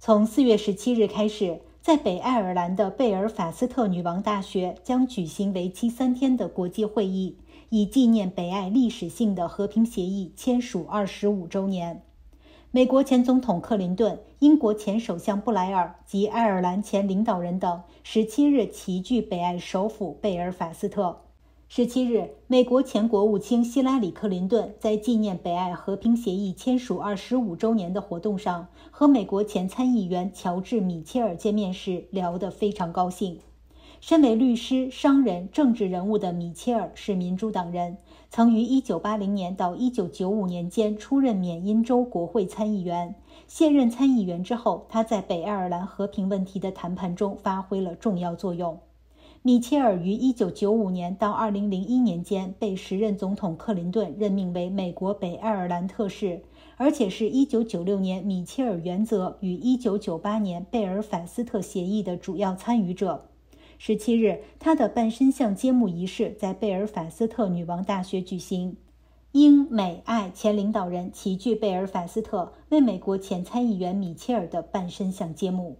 从四月十七日开始，在北爱尔兰的贝尔法斯特女王大学将举行为期三天的国际会议，以纪念北爱历史性的和平协议签署二十五周年。美国前总统克林顿、英国前首相布莱尔及爱尔兰前领导人等十七日齐聚北爱首府贝尔法斯特。十七日，美国前国务卿希拉里·克林顿在纪念北爱和平协议签署二十五周年的活动上，和美国前参议员乔治·米切尔见面时聊得非常高兴。身为律师、商人、政治人物的米切尔是民主党人，曾于一九八零年到一九九五年间出任缅因州国会参议员。卸任参议员之后，他在北爱尔兰和平问题的谈判中发挥了重要作用。米切尔于1995年到2001年间被时任总统克林顿任命为美国北爱尔兰特使，而且是1996年米切尔原则与1998年贝尔法斯特协议的主要参与者。17日，他的半身像揭幕仪式在贝尔法斯特女王大学举行，英、美、爱前领导人齐聚贝尔法斯特，为美国前参议员米切尔的半身像揭幕。